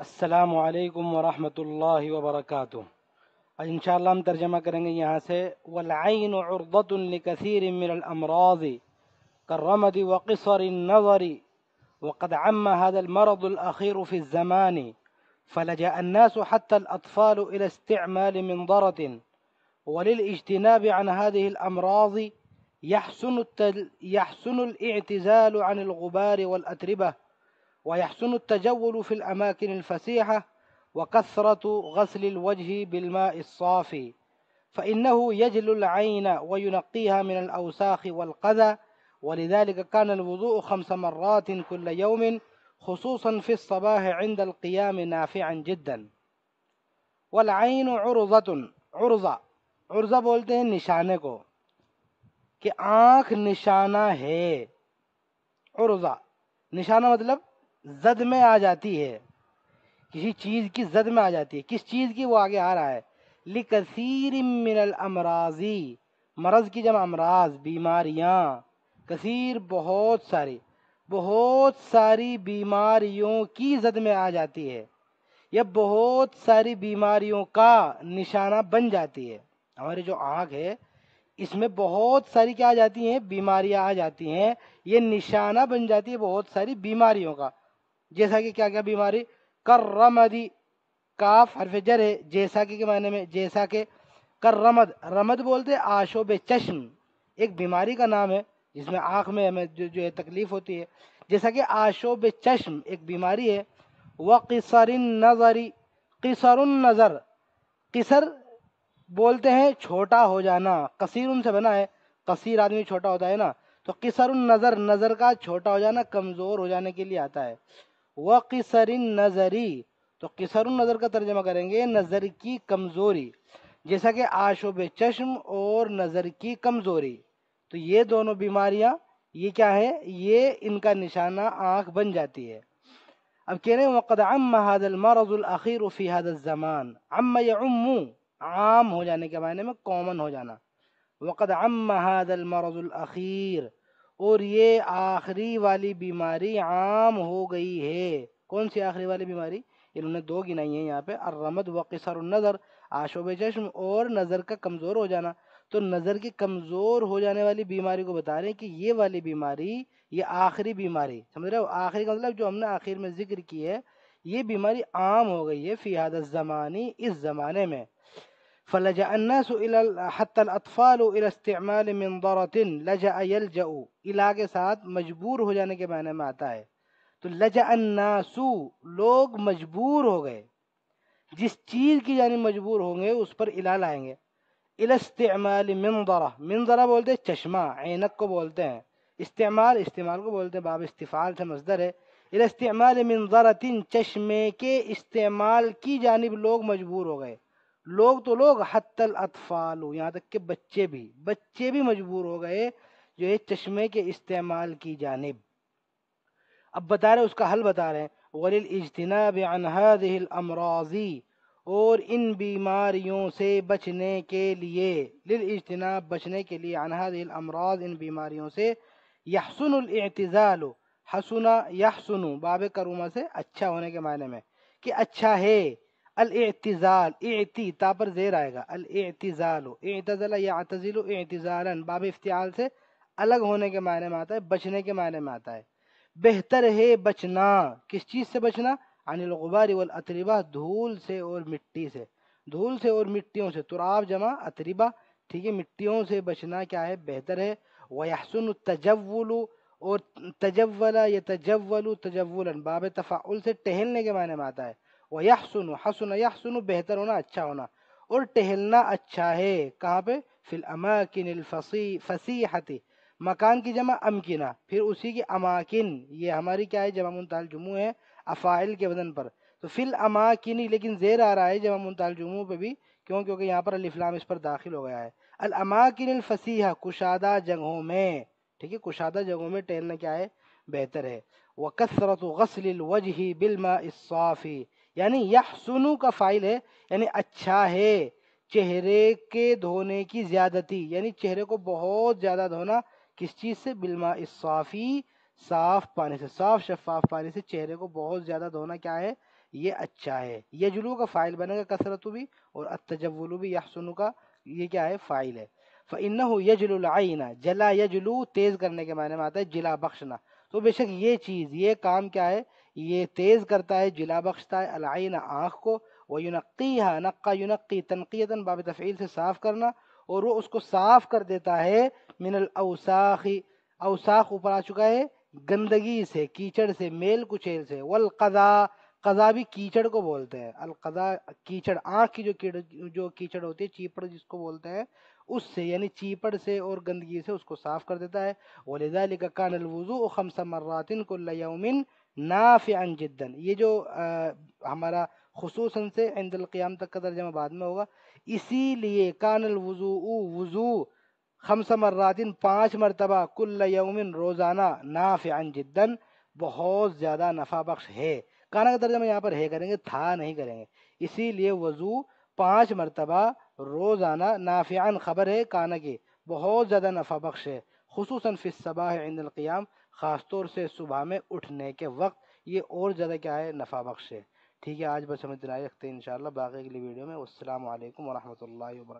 السلام عليكم ورحمة الله وبركاته إن شاء الله हम तर्जमा करेंगे والعين عرضة لكثير من الأمراض كالرمد وقصر النظر وقد عم هذا المرض الأخير في الزمان فلجأ الناس حتى الأطفال إلى استعمال منظرة وللاجتناب عن هذه الأمراض يحسن, التل... يحسن الاعتزال عن الغبار والأتربة ويحسن التجول في الأماكن الفسيحة وكثرة غسل الوجه بالماء الصافي فإنه يجل العين وينقيها من الأوساخ والقذى ولذلك كان الوضوء خمس مرات كل يوم خصوصا في الصباح عند القيام نافعا جدا والعين عرضة عرضة عرضة بولتے ہیں نشانے کو کہ آنکھ نشانہ ہے उर्जा نشانہ مطلب زد میں آ جاتی ہے کسی چیز کی زد میں آ جاتی ہے کس چیز کی وہ آگے آ رہا ہے لکثیر من الامراضی مرض کی جمع امراض بیماریاں کثیر بہت ساری بہت ساری بیماریوں کی زد میں آ جاتی ہے یا بہت ساری بیماریوں کا نشانہ بن جاتی ہے ہماری جو آنکھ ہے اس میں بہت ساری کیا آ جاتی ہیں بیماریاں آ جاتی ہیں یہ نشانہ بن جاتی ہے بہت ساری بیماریوں کا جیسا کہ کیا کیا بیماری کر کاف حرف جر ہے جیسا کہ جیسا کہ کرمد رمد بولتے آشوب چشم ایک بیماری کا نام ہے جس میں آنکھ میں ہمیں جو ہے تکلیف ہوتی ہے جیسا کہ آشوب چشم ایک بیماری ہے وہ قصر النظر قصر بولتے ہیں چھوٹا ہو جانا کثیر ان سے بنا ہے کثیر آدمی چھوٹا ہوتا ہے نا تو قصر النظر نظر کا چھوٹا ہو جانا کمزور ہو جانے کے لیے آتا ہے وقصر نظری تو قصر النظر کا ترجمہ کریں گے نظر کی کمزوری جیسا کہ آشو چشم اور نظر کی کمزوری تو یہ دونوں بیماریاں یہ کیا ہے یہ ان کا نشانہ آنکھ بن جاتی ہے اب کہہ رہے ہیں وقد هَذَا الْمَرَضُ الْأَخِيرُ فِي هَذَا الزَّمَانِ عَمَّ يَعُمُّ عام ہو جانے کے معنی میں کامن ہو جانا وَقَدْ عَمَّ هَذَا الْمَرَضُ الْأَخِيرُ اور یہ آخری والی بیماری عام ہو گئی ہے کون سی آخری والی بیماری انہوں نے دو گنائی ہیں یہاں پہ و قصر النظر آشوب چشم بے اور نظر کا کمزور ہو جانا تو نظر کی کمزور ہو جانے والی بیماری کو بتا رہے ہیں کہ یہ والی بیماری یہ آخری بیماری سمجھ رہے ہو آخری کا مطلب جو ہم نے آخر میں ذکر کی ہے یہ بیماری عام ہو گئی ہے فی حد زمانی اس زمانے میں الناس الى حتى الاطفال الى استعمال مندور لجا يلجا الى کے ساتھ مجبور ہو جانے کے معنی میں آتا ہے تو لجا الناس لوگ مجبور ہو گئے جس چیز کی جانب یعنی مجبور ہوں گے اس پر الہ لائیں گے الی استعمال مندورہ منظورہ بولتے ہیں چشمہ عینک کو بولتے ہیں استعمال استعمال کو بولتے ہیں باب استفال سے مصدر ہے الی استعمال منظور چشمے کے استعمال کی جانب لوگ مجبور ہو گئے لوگ تو لوگ حت الاطفال یہاں تک کہ بچے بھی بچے بھی مجبور ہو گئے جو ہے چشمے کے استعمال کی جانب اب بتا رہے اس کا حل بتا رہے ہیں اجتناب عن هذه الامراضی اور ان بیماریوں سے بچنے کے لیے لل اجتناب بچنے کے لیے عن هذه الامراض ان بیماریوں سے یحسن الاعتزال حسنا یحسن باب کرما سے اچھا ہونے کے معنی میں کہ اچھا ہے الاعتزال اعتی تا پر زیر آئے گا الاعتزال اعتزل یعتزل اعتزالا باب افتعال سے الگ ہونے کے معنی میں آتا ہے بچنے کے معنی میں آتا ہے بہتر ہے بچنا کس چیز سے بچنا عن الغبار والاتربہ دھول سے اور مٹی سے دھول سے اور مٹیوں سے تراب جمع اتربہ ٹھیک ہے مٹیوں سے بچنا کیا ہے بہتر ہے ویحسن التجول اور تجولا یا تجول تجولا باب تفاعل سے ٹہلنے کے معنی میں آتا ہے وہ سنو حسن یحسن سنو بہتر ہونا اچھا ہونا اور ٹہلنا اچھا ہے کہاں پہ فلاما تھی مکان کی جمع پھر اسی کی اماکن یہ ہماری کیا ہے جمع منتال جموں ہے افائل کے وزن پر تو ہی لیکن زیر آ رہا ہے جمع منتال جموں پہ بھی کیوں کیونکہ یہاں پر الفلام اس پر داخل ہو گیا ہے الما کی نل کشادہ جگہوں میں ٹھیک ہے کشادہ جگہوں میں ٹہلنا کیا ہے بہتر ہے وہ کثرت غسل وجہ بلا اسصاف یعنی یحسنو کا فائل ہے یعنی اچھا ہے چہرے کے دھونے کی زیادتی یعنی چہرے کو بہت زیادہ دھونا کس چیز سے بلما اصافی صاف پانی سے صاف شفاف پانی سے چہرے کو بہت زیادہ دھونا کیا ہے یہ اچھا ہے یہ جلو کا فائل بنے گا کثرت بھی اور التجولو بھی یحسنو کا یہ کیا ہے فائل ہے فَإِنَّهُ ہو الْعَيْنَ جَلَا جلا یجلو تیز کرنے کے معنی میں آتا ہے جلا بخشنا تو بے شک یہ چیز یہ کام کیا ہے یہ تیز کرتا ہے جلا بخشتا ہے العین آنکھ کو وہ یونقی نقا یونقی تنقیتاً باب تفعیل سے صاف کرنا اور وہ اس کو صاف کر دیتا ہے من الاوساخی اوساخ اوپر آ چکا ہے گندگی سے کیچڑ سے میل کچیل سے والقضا قضا بھی کیچڑ کو بولتے ہیں القضا کیچڑ آنکھ کی جو جو کیچڑ ہوتی ہے چیپڑ جس کو بولتے ہیں اس سے یعنی چیپڑ سے اور گندگی سے اس کو صاف کر دیتا ہے وَلِذَلِكَ كَانَ کان خَمْسَ مَرَّاتٍ كُلَّ يَوْمٍ کو جدا یہ جو ہمارا خصوصاً ہوگا اسی لیے کان الوضوء وضو خمس مرات پانچ مرتبہ کل یوم روزانہ نافعا جدا جدن بہت زیادہ نفع بخش ہے کانا کا ترجمہ یہاں پر ہے کریں گے تھا نہیں کریں گے اسی لیے وضو پانچ مرتبہ روزانہ نافعا خبر ہے کانا کی بہت زیادہ نفع بخش ہے خصوصاً فی الصباح عند القیام خاص طور سے صبح میں اٹھنے کے وقت یہ اور زیادہ کیا ہے نفع بخش ہے ٹھیک ہے آج بس ہم ہی رکھتے ہیں انشاءاللہ باقی اگلی ویڈیو میں السلام علیکم ورحمۃ اللہ وبرکاتہ